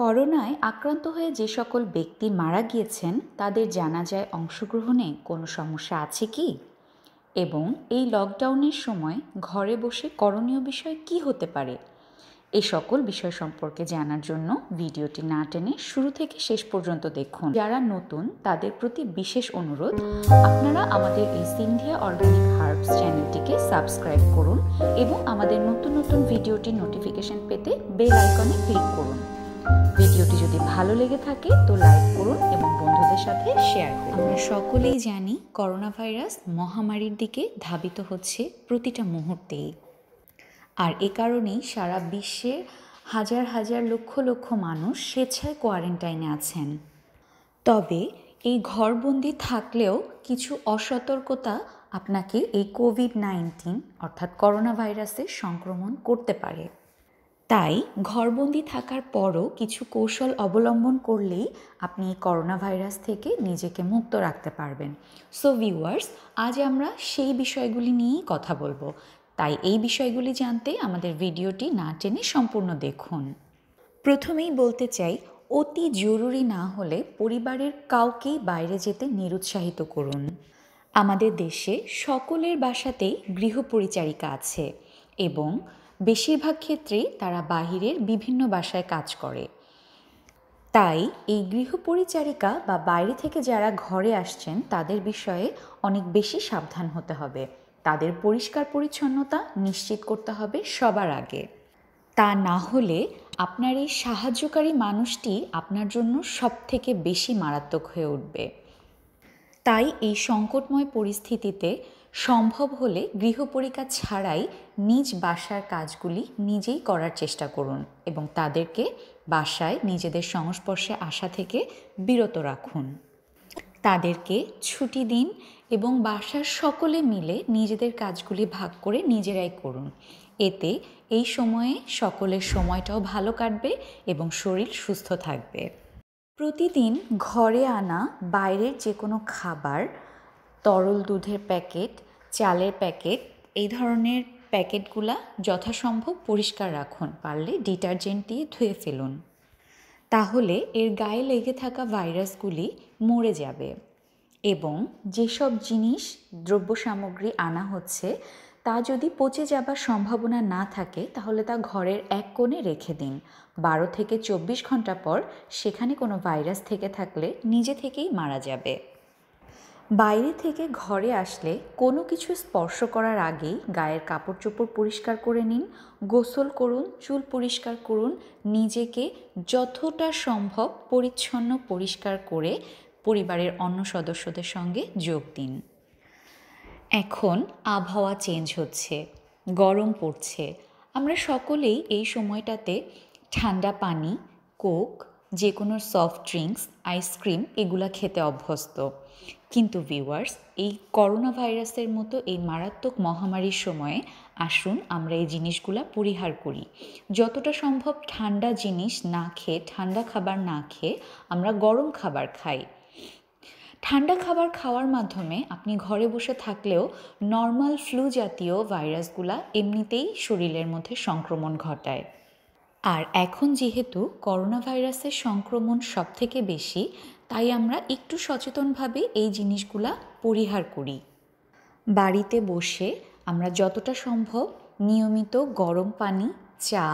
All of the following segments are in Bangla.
করোনায় আক্রান্ত হয়ে যে সকল ব্যক্তি মারা গিয়েছেন তাদের জানাজায় অংশগ্রহণে কোনো সমস্যা আছে কি এবং এই লকডাউনের সময় ঘরে বসে করণীয় বিষয় কি হতে পারে এই সকল বিষয় সম্পর্কে জানার জন্য ভিডিওটি না টেনে শুরু থেকে শেষ পর্যন্ত দেখুন যারা নতুন তাদের প্রতি বিশেষ অনুরোধ আপনারা আমাদের এই সিন্ধিয়া অর্গানিক হার্বস চ্যানেলটিকে সাবস্ক্রাইব করুন এবং আমাদের নতুন নতুন ভিডিওটির নোটিফিকেশন পেতে বেল আইকনে ক্লিক করুন ভালো লেগে থাকে তো লাইক করুন এবং বন্ধুদের সাথে শেয়ার করুন আমরা সকলেই জানি করোনা ভাইরাস মহামারীর দিকে ধাবিত হচ্ছে প্রতিটা মুহূর্তেই আর এ কারণেই সারা বিশ্বের হাজার হাজার লক্ষ লক্ষ মানুষ স্বেচ্ছায় কোয়ারেন্টাইনে আছেন তবে এই ঘরবন্দি থাকলেও কিছু অসতর্কতা আপনাকে এই কোভিড নাইন্টিন অর্থাৎ করোনা ভাইরাসের সংক্রমণ করতে পারে তাই ঘরবন্দি থাকার পরও কিছু কৌশল অবলম্বন করলেই আপনি করোনা ভাইরাস থেকে নিজেকে মুক্ত রাখতে পারবেন সো ভিউয়ার্স আজ আমরা সেই বিষয়গুলি নিয়েই কথা বলবো তাই এই বিষয়গুলি জানতে আমাদের ভিডিওটি না টেনে সম্পূর্ণ দেখুন প্রথমেই বলতে চাই অতি জরুরি না হলে পরিবারের কাউকেই বাইরে যেতে নিরুৎসাহিত করুন আমাদের দেশে সকলের বাসাতেই গৃহপরিচারিকা আছে এবং বেশিরভাগ ক্ষেত্রেই তারা বাহিরের বিভিন্ন বাসায় কাজ করে তাই এই গৃহপরিচারিকা বা বাইরে থেকে যারা ঘরে আসছেন তাদের বিষয়ে অনেক বেশি সাবধান হতে হবে তাদের পরিষ্কার পরিচ্ছন্নতা নিশ্চিত করতে হবে সবার আগে তা না হলে আপনার এই সাহায্যকারী মানুষটি আপনার জন্য সব থেকে বেশি মারাত্মক হয়ে উঠবে তাই এই সংকটময় পরিস্থিতিতে সম্ভব হলে গৃহপরিকা ছাড়াই নিজ বাসার কাজগুলি নিজেই করার চেষ্টা করুন এবং তাদেরকে বাসায় নিজেদের সংস্পর্শে আসা থেকে বিরত রাখুন তাদেরকে ছুটি দিন এবং বাসার সকলে মিলে নিজেদের কাজগুলি ভাগ করে নিজেরাই করুন এতে এই সময়ে সকলের সময়টাও ভালো কাটবে এবং শরীর সুস্থ থাকবে প্রতিদিন ঘরে আনা বাইরের যে কোনো খাবার তরল দুধের প্যাকেট চালের প্যাকেট এই ধরনের প্যাকেটগুলা যথাসম্ভব পরিষ্কার রাখুন পারলে ডিটারজেন্ট দিয়ে ধুয়ে ফেলুন তাহলে এর গায়ে লেগে থাকা ভাইরাসগুলি মরে যাবে এবং যেসব জিনিস দ্রব্য সামগ্রী আনা হচ্ছে তা যদি পচে যাবার সম্ভাবনা না থাকে তাহলে তা ঘরের এক কোণে রেখে দিন বারো থেকে চব্বিশ ঘন্টা পর সেখানে কোনো ভাইরাস থেকে থাকলে নিজে থেকেই মারা যাবে বাইরে থেকে ঘরে আসলে কোনো কিছু স্পর্শ করার আগেই গায়ের কাপড় চোপড় পরিষ্কার করে নিন গোসল করুন চুল পরিষ্কার করুন নিজেকে যতটা সম্ভব পরিচ্ছন্ন পরিষ্কার করে পরিবারের অন্য সদস্যদের সঙ্গে যোগ দিন এখন আবহাওয়া চেঞ্জ হচ্ছে গরম পড়ছে আমরা সকলেই এই সময়টাতে ঠান্ডা পানি কোক যে কোনো সফট ড্রিঙ্কস আইসক্রিম এগুলা খেতে অভ্যস্ত কিন্তু ভিউয়ার্স এই করোনা ভাইরাসের মতো এই মারাত্মক মহামারীর সময়ে আসুন আমরা এই জিনিসগুলা পরিহার করি যতটা সম্ভব ঠান্ডা জিনিস না খেয়ে ঠান্ডা খাবার না খেয়ে আমরা গরম খাবার খাই ঠান্ডা খাবার খাওয়ার মাধ্যমে আপনি ঘরে বসে থাকলেও নর্মাল ফ্লু জাতীয় ভাইরাসগুলা এমনিতেই শরীরের মধ্যে সংক্রমণ ঘটায় আর এখন যেহেতু করোনা ভাইরাসের সংক্রমণ সব থেকে বেশি তাই আমরা একটু সচেতনভাবে এই জিনিসগুলা পরিহার করি বাড়িতে বসে আমরা যতটা সম্ভব নিয়মিত গরম পানি চা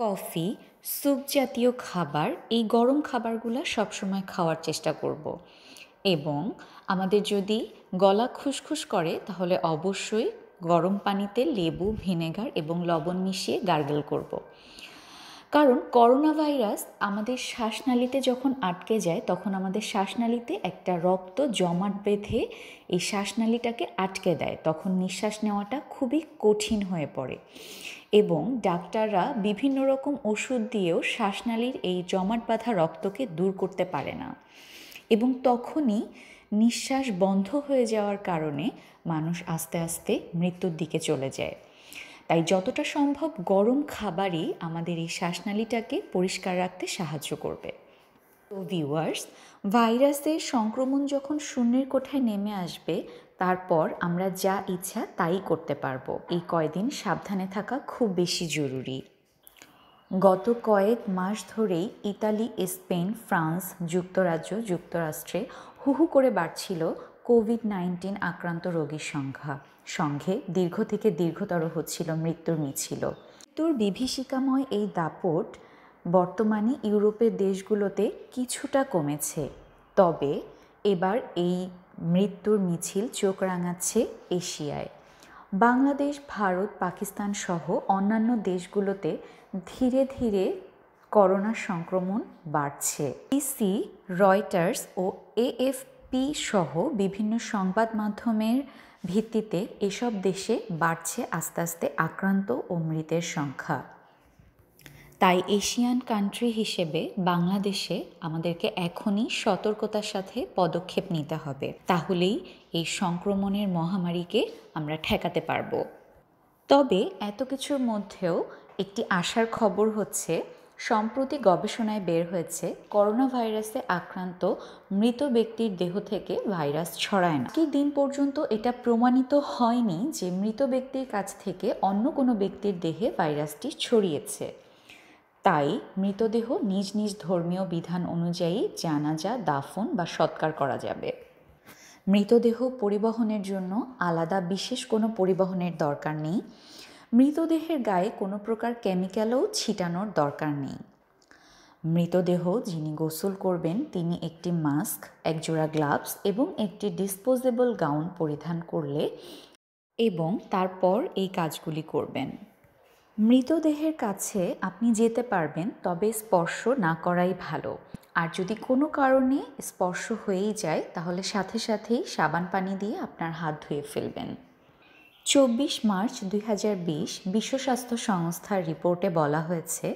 কফি স্যুপ জাতীয় খাবার এই গরম খাবারগুলো সবসময় খাওয়ার চেষ্টা করব। এবং আমাদের যদি গলা খুসখুস করে তাহলে অবশ্যই গরম পানিতে লেবু ভিনেগার এবং লবণ মিশিয়ে গার্গেল করব। কারণ করোনা ভাইরাস আমাদের শ্বাসনালীতে যখন আটকে যায় তখন আমাদের শ্বাসনালীতে একটা রক্ত জমাট বেঁধে এই শ্বাসনালীটাকে আটকে দেয় তখন নিঃশ্বাস নেওয়াটা খুবই কঠিন হয়ে পড়ে এবং ডাক্তাররা বিভিন্ন রকম ওষুধ দিয়েও শ্বাসনালীর এই জমাট বাঁধা রক্তকে দূর করতে পারে না এবং তখনই নিঃশ্বাস বন্ধ হয়ে যাওয়ার কারণে মানুষ আস্তে আস্তে মৃত্যুর দিকে চলে যায় তাই যতটা সম্ভব গরম খাবারই আমাদের এই শ্বাসনালীটাকে পরিষ্কার রাখতে সাহায্য করবে তো ভিউয়ার্স ভাইরাসের সংক্রমণ যখন শূন্যের কোঠায় নেমে আসবে তারপর আমরা যা ইচ্ছা তাই করতে পারবো এই কয়দিন সাবধানে থাকা খুব বেশি জরুরি গত কয়েক মাস ধরেই ইতালি স্পেন ফ্রান্স যুক্তরাজ্য যুক্তরাষ্ট্রে হুহু করে বাড়ছিল কোভিড নাইন্টিন আক্রান্ত রোগীর সংখ্যা সঙ্গে দীর্ঘ থেকে দীর্ঘতর হচ্ছিল মৃত্যুর মিছিল মৃত্যুর বিভীষিকাময় এই দাপট বর্তমানে ইউরোপের দেশগুলোতে কিছুটা কমেছে তবে এবার এই মৃত্যুর মিছিল চোখ রাঙাচ্ছে এশিয়ায় বাংলাদেশ ভারত পাকিস্তান সহ অন্যান্য দেশগুলোতে ধীরে ধীরে করোনা সংক্রমণ বাড়ছে ইসি রয়টার্স ও এএফপি সহ বিভিন্ন সংবাদ মাধ্যমের ভিত্তিতে এসব দেশে বাড়ছে আস্তে আস্তে আক্রান্ত ও মৃতের সংখ্যা তাই এশিয়ান কান্ট্রি হিসেবে বাংলাদেশে আমাদেরকে এখনই সতর্কতার সাথে পদক্ষেপ নিতে হবে তাহলেই এই সংক্রমণের মহামারীকে আমরা ঠেকাতে পারব তবে এত কিছুর মধ্যেও একটি আশার খবর হচ্ছে সম্প্রতি গবেষণায় বের হয়েছে করোনা ভাইরাসে আক্রান্ত মৃত ব্যক্তির দেহ থেকে ভাইরাস ছড়ায় না কি দিন পর্যন্ত এটা প্রমাণিত হয়নি যে মৃত ব্যক্তির কাছ থেকে অন্য কোনো ব্যক্তির দেহে ভাইরাসটি ছড়িয়েছে তাই মৃতদেহ নিজ নিজ ধর্মীয় বিধান অনুযায়ী জানাজা দাফন বা সৎকার করা যাবে মৃতদেহ পরিবহনের জন্য আলাদা বিশেষ কোনো পরিবহনের দরকার নেই মৃতদেহের গায়ে কোনো প্রকার কেমিক্যালও ছিটানোর দরকার নেই মৃতদেহ যিনি গোসল করবেন তিনি একটি মাস্ক একজোড়া গ্লাভস এবং একটি ডিসপোজেবল গাউন পরিধান করলে এবং তারপর এই কাজগুলি করবেন মৃতদেহের কাছে আপনি যেতে পারবেন তবে স্পর্শ না করাই ভালো আর যদি কোনো কারণে স্পর্শ হয়েই যায় তাহলে সাথে সাথেই সাবান পানি দিয়ে আপনার হাত ধুয়ে ফেলবেন চব্বিশ মার্চ দুই বিশ বিশ্ব স্বাস্থ্য সংস্থার রিপোর্টে বলা হয়েছে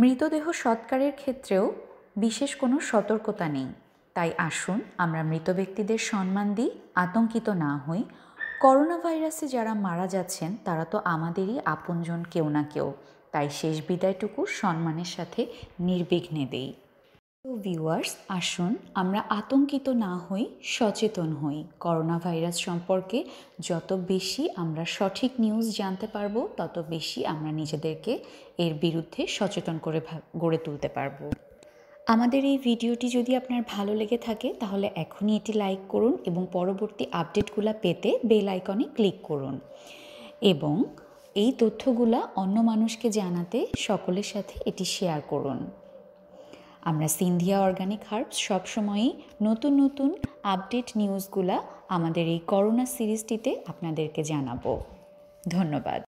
মৃতদেহ সৎকারের ক্ষেত্রেও বিশেষ কোনো সতর্কতা নেই তাই আসুন আমরা মৃত ব্যক্তিদের সম্মান দিই আতঙ্কিত না হই করোনা ভাইরাসে যারা মারা যাচ্ছেন তারা তো আমাদেরই আপনজন কেউ না কেউ তাই শেষ বিদায়টুকু সম্মানের সাথে নির্বিঘ্নে দেই তো ভিউয়ার্স আসুন আমরা আতঙ্কিত না হই সচেতন হই করোনা ভাইরাস সম্পর্কে যত বেশি আমরা সঠিক নিউজ জানতে পারবো তত বেশি আমরা নিজেদেরকে এর বিরুদ্ধে সচেতন করে গড়ে তুলতে পারবো আমাদের এই ভিডিওটি যদি আপনার ভালো লেগে থাকে তাহলে এখনই এটি লাইক করুন এবং পরবর্তী আপডেটগুলো পেতে বেল আইকনে ক্লিক করুন এবং এই তথ্যগুলা অন্য মানুষকে জানাতে সকলের সাথে এটি শেয়ার করুন আমরা সিন্ধিয়া অর্গানিক হার্বস সবসময়ই নতুন নতুন আপডেট নিউজগুলা আমাদের এই করোনা সিরিজটিতে আপনাদেরকে জানাবো ধন্যবাদ